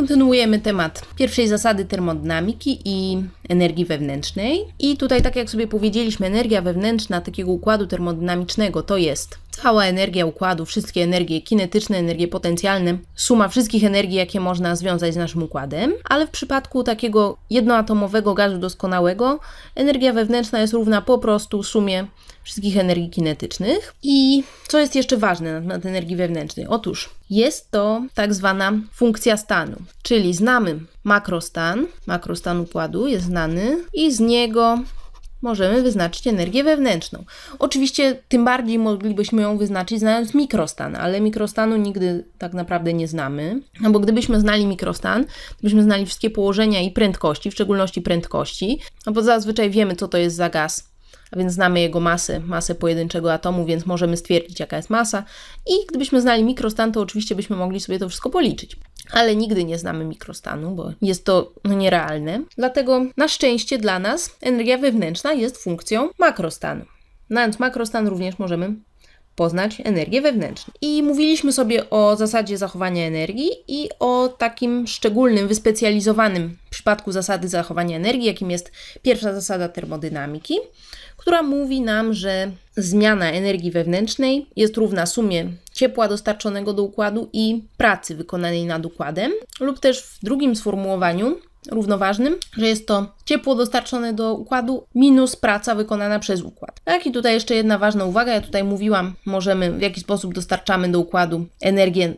Kontynuujemy temat pierwszej zasady termodynamiki i energii wewnętrznej. I tutaj, tak jak sobie powiedzieliśmy, energia wewnętrzna takiego układu termodynamicznego to jest Cała energia układu, wszystkie energie kinetyczne, energie potencjalne, suma wszystkich energii, jakie można związać z naszym układem, ale w przypadku takiego jednoatomowego gazu doskonałego, energia wewnętrzna jest równa po prostu sumie wszystkich energii kinetycznych. I co jest jeszcze ważne na temat energii wewnętrznej? Otóż jest to tak zwana funkcja stanu, czyli znamy makrostan, makrostan układu jest znany i z niego możemy wyznaczyć energię wewnętrzną. Oczywiście tym bardziej moglibyśmy ją wyznaczyć znając mikrostan, ale mikrostanu nigdy tak naprawdę nie znamy, no bo gdybyśmy znali mikrostan, gdybyśmy znali wszystkie położenia i prędkości, w szczególności prędkości, no bo zazwyczaj wiemy co to jest za gaz a więc znamy jego masę, masę pojedynczego atomu, więc możemy stwierdzić, jaka jest masa. I gdybyśmy znali mikrostan, to oczywiście byśmy mogli sobie to wszystko policzyć. Ale nigdy nie znamy mikrostanu, bo jest to no, nierealne. Dlatego na szczęście dla nas energia wewnętrzna jest funkcją makrostanu. Znając makrostan również możemy poznać energię wewnętrzną. I mówiliśmy sobie o zasadzie zachowania energii i o takim szczególnym, wyspecjalizowanym przypadku zasady zachowania energii, jakim jest pierwsza zasada termodynamiki, która mówi nam, że zmiana energii wewnętrznej jest równa sumie ciepła dostarczonego do układu i pracy wykonanej nad układem, lub też w drugim sformułowaniu równoważnym, że jest to ciepło dostarczone do układu minus praca wykonana przez układ. Tak, i tutaj jeszcze jedna ważna uwaga, ja tutaj mówiłam, możemy w jaki sposób dostarczamy do układu energię,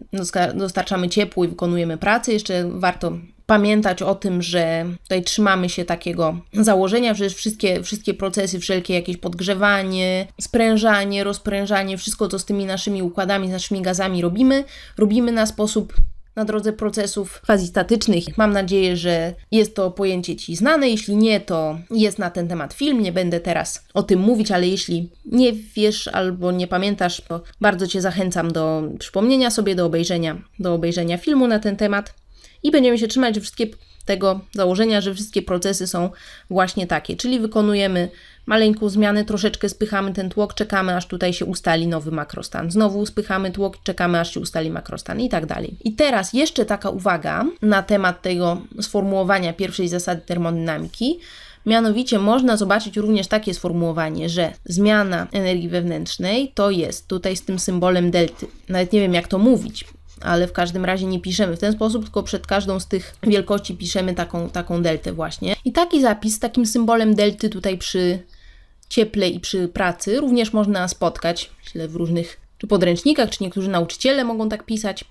dostarczamy ciepło i wykonujemy pracę, jeszcze warto pamiętać o tym, że tutaj trzymamy się takiego założenia, że wszystkie, wszystkie procesy, wszelkie jakieś podgrzewanie, sprężanie, rozprężanie, wszystko co z tymi naszymi układami, z naszymi gazami robimy, robimy na sposób na drodze procesów fazistatycznych. Mam nadzieję, że jest to pojęcie Ci znane. Jeśli nie, to jest na ten temat film, nie będę teraz o tym mówić, ale jeśli nie wiesz albo nie pamiętasz, to bardzo Cię zachęcam do przypomnienia sobie, do obejrzenia, do obejrzenia filmu na ten temat i będziemy się trzymać wszystkie tego założenia, że wszystkie procesy są właśnie takie, czyli wykonujemy maleńką zmianę, troszeczkę spychamy ten tłok, czekamy aż tutaj się ustali nowy makrostan. Znowu spychamy tłok, czekamy aż się ustali makrostan i tak dalej. I teraz jeszcze taka uwaga na temat tego sformułowania pierwszej zasady termodynamiki. Mianowicie można zobaczyć również takie sformułowanie, że zmiana energii wewnętrznej to jest tutaj z tym symbolem delty. Nawet nie wiem, jak to mówić, ale w każdym razie nie piszemy w ten sposób, tylko przed każdą z tych wielkości piszemy taką, taką deltę właśnie. I taki zapis z takim symbolem delty tutaj przy cieple i przy pracy również można spotkać, myślę, w różnych czy podręcznikach, czy niektórzy nauczyciele mogą tak pisać.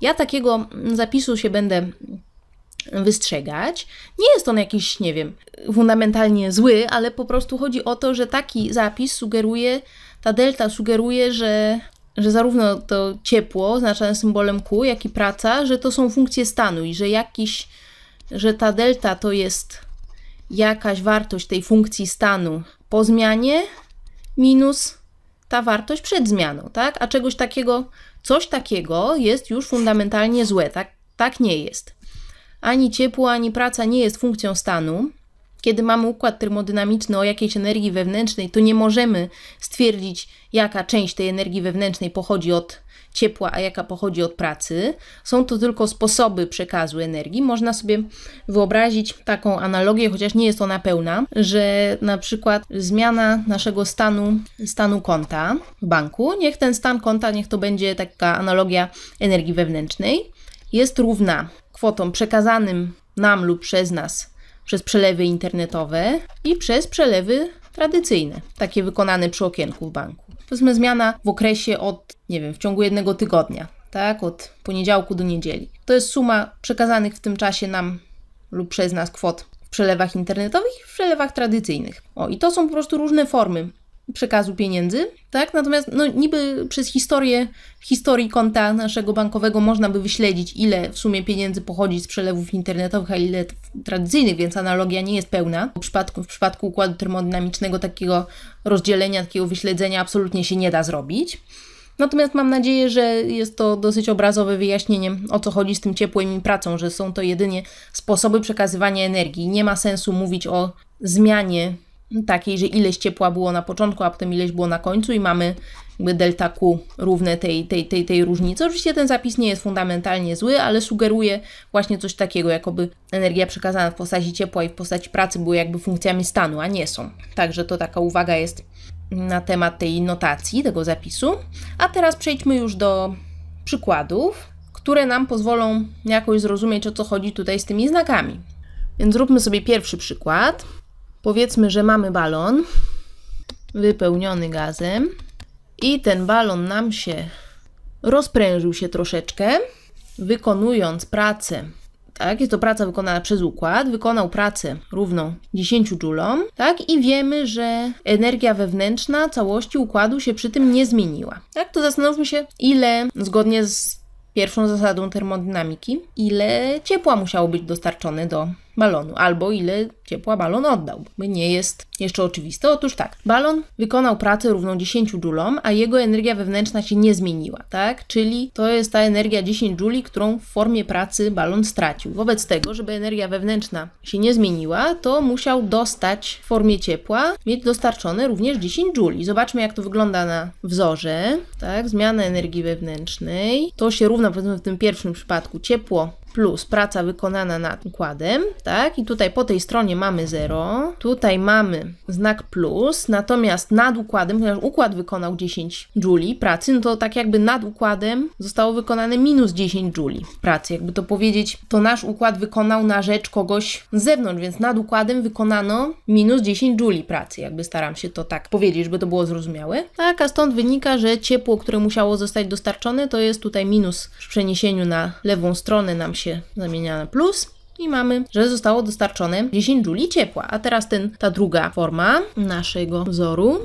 Ja takiego zapisu się będę wystrzegać. Nie jest on jakiś, nie wiem, fundamentalnie zły, ale po prostu chodzi o to, że taki zapis sugeruje, ta delta sugeruje, że że zarówno to ciepło, znaczone symbolem Q, jak i praca, że to są funkcje stanu i że jakiś, że ta delta to jest jakaś wartość tej funkcji stanu po zmianie minus ta wartość przed zmianą, tak? A czegoś takiego, coś takiego jest już fundamentalnie złe, tak? Tak nie jest. Ani ciepło, ani praca nie jest funkcją stanu. Kiedy mamy układ termodynamiczny o jakiejś energii wewnętrznej, to nie możemy stwierdzić, jaka część tej energii wewnętrznej pochodzi od ciepła, a jaka pochodzi od pracy. Są to tylko sposoby przekazu energii. Można sobie wyobrazić taką analogię, chociaż nie jest ona pełna, że na przykład zmiana naszego stanu, stanu konta w banku, niech ten stan konta, niech to będzie taka analogia energii wewnętrznej, jest równa kwotą przekazanym nam lub przez nas przez przelewy internetowe i przez przelewy tradycyjne, takie wykonane przy okienku w banku. jest zmiana w okresie od, nie wiem, w ciągu jednego tygodnia, tak, od poniedziałku do niedzieli. To jest suma przekazanych w tym czasie nam lub przez nas kwot w przelewach internetowych i w przelewach tradycyjnych. O, i to są po prostu różne formy przekazu pieniędzy, tak? Natomiast no, niby przez historię, historii konta naszego bankowego można by wyśledzić, ile w sumie pieniędzy pochodzi z przelewów internetowych, a ile tradycyjnych, więc analogia nie jest pełna. W przypadku, w przypadku układu termodynamicznego takiego rozdzielenia, takiego wyśledzenia absolutnie się nie da zrobić. Natomiast mam nadzieję, że jest to dosyć obrazowe wyjaśnienie, o co chodzi z tym ciepłem i pracą, że są to jedynie sposoby przekazywania energii. Nie ma sensu mówić o zmianie takiej, że ileś ciepła było na początku, a potem ileś było na końcu i mamy jakby delta Q równe tej, tej, tej, tej różnicy. Oczywiście ten zapis nie jest fundamentalnie zły, ale sugeruje właśnie coś takiego, jakoby energia przekazana w postaci ciepła i w postaci pracy były jakby funkcjami stanu, a nie są. Także to taka uwaga jest na temat tej notacji, tego zapisu. A teraz przejdźmy już do przykładów, które nam pozwolą jakoś zrozumieć, o co chodzi tutaj z tymi znakami. Więc zróbmy sobie pierwszy przykład – Powiedzmy, że mamy balon wypełniony gazem i ten balon nam się rozprężył się troszeczkę, wykonując pracę. Tak, jest to praca wykonana przez układ, wykonał pracę równą 10 Joulom, tak, i wiemy, że energia wewnętrzna całości układu się przy tym nie zmieniła. Tak, to zastanówmy się, ile zgodnie z pierwszą zasadą termodynamiki, ile ciepła musiało być dostarczone do balonu, albo ile ciepła balon oddał, bo nie jest jeszcze oczywiste. Otóż tak, balon wykonał pracę równą 10 Joulom, a jego energia wewnętrzna się nie zmieniła, tak? Czyli to jest ta energia 10 Jouli, którą w formie pracy balon stracił. Wobec tego, żeby energia wewnętrzna się nie zmieniła, to musiał dostać w formie ciepła, mieć dostarczone również 10 Jouli. Zobaczmy, jak to wygląda na wzorze, tak? Zmiana energii wewnętrznej. To się równa, powiedzmy, w tym pierwszym przypadku ciepło plus praca wykonana nad układem, tak? I tutaj po tej stronie mamy 0, tutaj mamy znak plus, natomiast nad układem, ponieważ układ wykonał 10 Juli pracy, no to tak jakby nad układem zostało wykonane minus 10 Juli pracy. Jakby to powiedzieć, to nasz układ wykonał na rzecz kogoś z zewnątrz, więc nad układem wykonano minus 10 Juli pracy. Jakby staram się to tak powiedzieć, żeby to było zrozumiałe. Tak, a stąd wynika, że ciepło, które musiało zostać dostarczone, to jest tutaj minus w przeniesieniu na lewą stronę nam się się zamienia na plus i mamy, że zostało dostarczone 10 juli ciepła. A teraz ten, ta druga forma naszego wzoru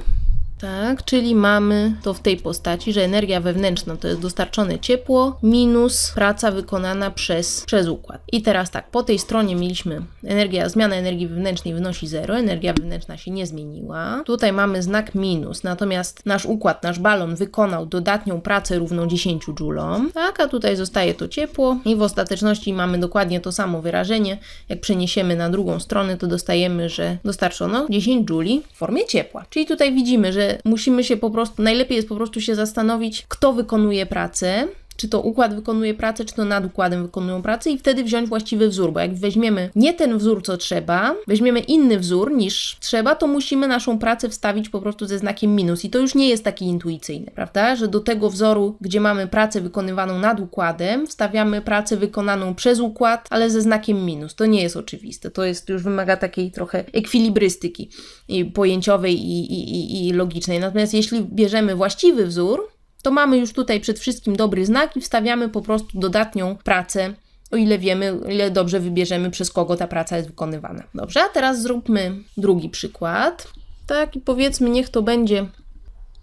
tak, czyli mamy to w tej postaci, że energia wewnętrzna to jest dostarczone ciepło minus praca wykonana przez, przez układ. I teraz tak, po tej stronie mieliśmy energia, zmiana energii wewnętrznej wynosi 0, energia wewnętrzna się nie zmieniła. Tutaj mamy znak minus, natomiast nasz układ, nasz balon wykonał dodatnią pracę równą 10 Joulom, tak, a tutaj zostaje to ciepło i w ostateczności mamy dokładnie to samo wyrażenie. Jak przeniesiemy na drugą stronę, to dostajemy, że dostarczono 10 Jouli w formie ciepła. Czyli tutaj widzimy, że musimy się po prostu, najlepiej jest po prostu się zastanowić, kto wykonuje pracę, czy to układ wykonuje pracę, czy to nad układem wykonują pracę i wtedy wziąć właściwy wzór, bo jak weźmiemy nie ten wzór, co trzeba, weźmiemy inny wzór niż trzeba, to musimy naszą pracę wstawić po prostu ze znakiem minus i to już nie jest takie intuicyjne, prawda? Że do tego wzoru, gdzie mamy pracę wykonywaną nad układem, wstawiamy pracę wykonaną przez układ, ale ze znakiem minus. To nie jest oczywiste, to jest już wymaga takiej trochę ekwilibrystyki i pojęciowej i, i, i, i logicznej. Natomiast jeśli bierzemy właściwy wzór, to mamy już tutaj przed wszystkim dobry znak i wstawiamy po prostu dodatnią pracę o ile wiemy, ile dobrze wybierzemy, przez kogo ta praca jest wykonywana. Dobrze, a teraz zróbmy drugi przykład. Tak, i powiedzmy, niech to będzie,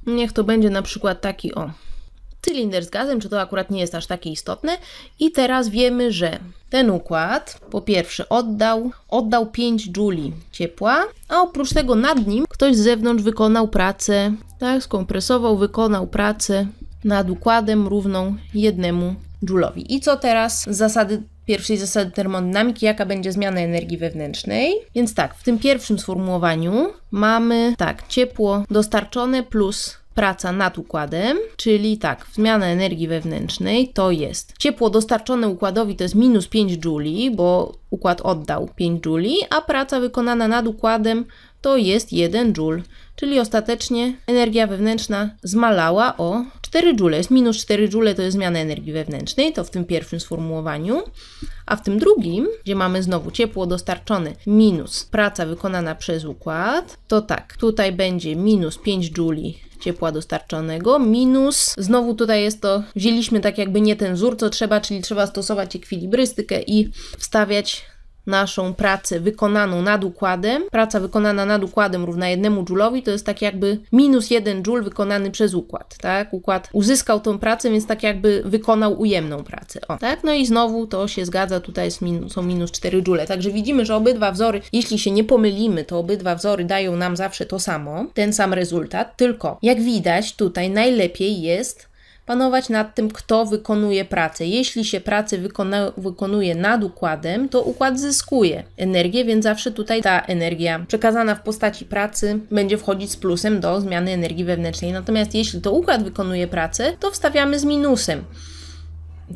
niech to będzie na przykład taki o cylinder z gazem, czy to akurat nie jest aż takie istotne. I teraz wiemy, że ten układ po pierwsze oddał, oddał 5 Juli ciepła, a oprócz tego nad nim ktoś z zewnątrz wykonał pracę, tak, skompresował, wykonał pracę nad układem równą jednemu Joule'owi. I co teraz z zasady pierwszej zasady termodynamiki, jaka będzie zmiana energii wewnętrznej. Więc tak, w tym pierwszym sformułowaniu mamy tak, ciepło dostarczone plus praca nad układem, czyli tak, zmiana energii wewnętrznej to jest ciepło dostarczone układowi to jest minus 5 Juli, bo układ oddał 5 Juli, a praca wykonana nad układem to jest 1 Joule, czyli ostatecznie energia wewnętrzna zmalała o 4 joule jest minus 4 joule, to jest zmiana energii wewnętrznej, to w tym pierwszym sformułowaniu, a w tym drugim, gdzie mamy znowu ciepło dostarczone minus praca wykonana przez układ, to tak, tutaj będzie minus 5 jouli ciepła dostarczonego, minus, znowu tutaj jest to, wzięliśmy tak jakby nie ten wzór, co trzeba, czyli trzeba stosować ekwilibrystykę i wstawiać naszą pracę wykonaną nad układem. Praca wykonana nad układem równa jednemu joulowi, to jest tak jakby minus jeden joul wykonany przez układ, tak? Układ uzyskał tą pracę, więc tak jakby wykonał ujemną pracę, o, tak? No i znowu to się zgadza, tutaj jest minus, są minus 4 joule, także widzimy, że obydwa wzory, jeśli się nie pomylimy, to obydwa wzory dają nam zawsze to samo, ten sam rezultat, tylko jak widać tutaj najlepiej jest panować nad tym, kto wykonuje pracę. Jeśli się pracę wykona, wykonuje nad układem, to układ zyskuje energię, więc zawsze tutaj ta energia przekazana w postaci pracy będzie wchodzić z plusem do zmiany energii wewnętrznej. Natomiast jeśli to układ wykonuje pracę, to wstawiamy z minusem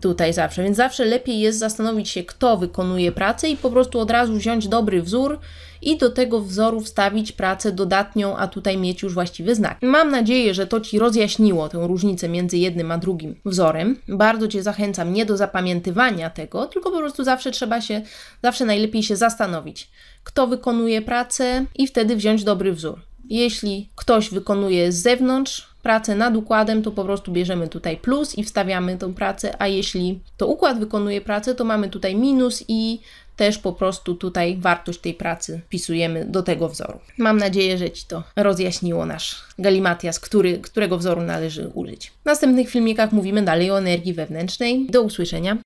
tutaj zawsze, więc zawsze lepiej jest zastanowić się, kto wykonuje pracę i po prostu od razu wziąć dobry wzór i do tego wzoru wstawić pracę dodatnią, a tutaj mieć już właściwy znak. Mam nadzieję, że to Ci rozjaśniło tę różnicę między jednym a drugim wzorem. Bardzo Cię zachęcam nie do zapamiętywania tego, tylko po prostu zawsze trzeba się, zawsze najlepiej się zastanowić, kto wykonuje pracę i wtedy wziąć dobry wzór. Jeśli ktoś wykonuje z zewnątrz pracę nad układem, to po prostu bierzemy tutaj plus i wstawiamy tą pracę, a jeśli to układ wykonuje pracę, to mamy tutaj minus i też po prostu tutaj wartość tej pracy wpisujemy do tego wzoru. Mam nadzieję, że Ci to rozjaśniło nasz galimatias, który, którego wzoru należy użyć. W następnych filmikach mówimy dalej o energii wewnętrznej. Do usłyszenia.